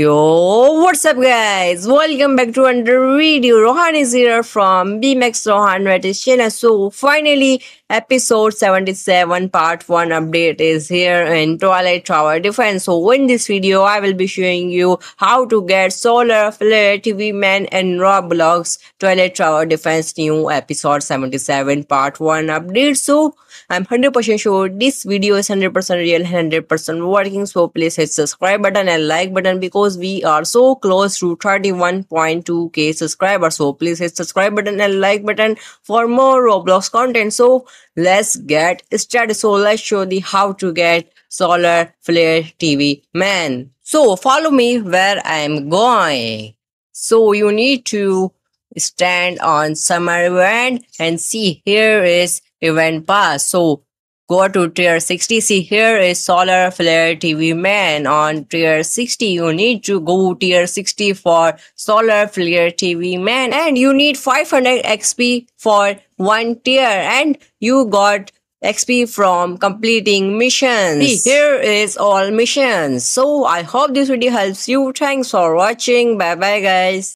Yo, what's up guys? Welcome back to another video. Rohan is here from BMX Rohan Reddish channel. So finally, episode 77 part 1 update is here in Twilight Tower Defense. So in this video, I will be showing you how to get Solar Flare, TV Man and Roblox Twilight Tower Defense new episode 77 part 1 update. So I'm 100% sure this video is 100% real 100% working. So please hit subscribe button and like button because because we are so close to 31.2k subscribers. So please hit subscribe button and like button for more Roblox content. So let's get started. So let's show the how to get solar flare TV man. So follow me where I am going. So you need to stand on summer event and see here is event pass. So Go to tier 60. See here is Solar Flare TV Man. On tier 60, you need to go tier 60 for Solar Flare TV Man. And you need 500 XP for one tier. And you got XP from completing missions. Here is all missions. So I hope this video helps you. Thanks for watching. Bye bye guys.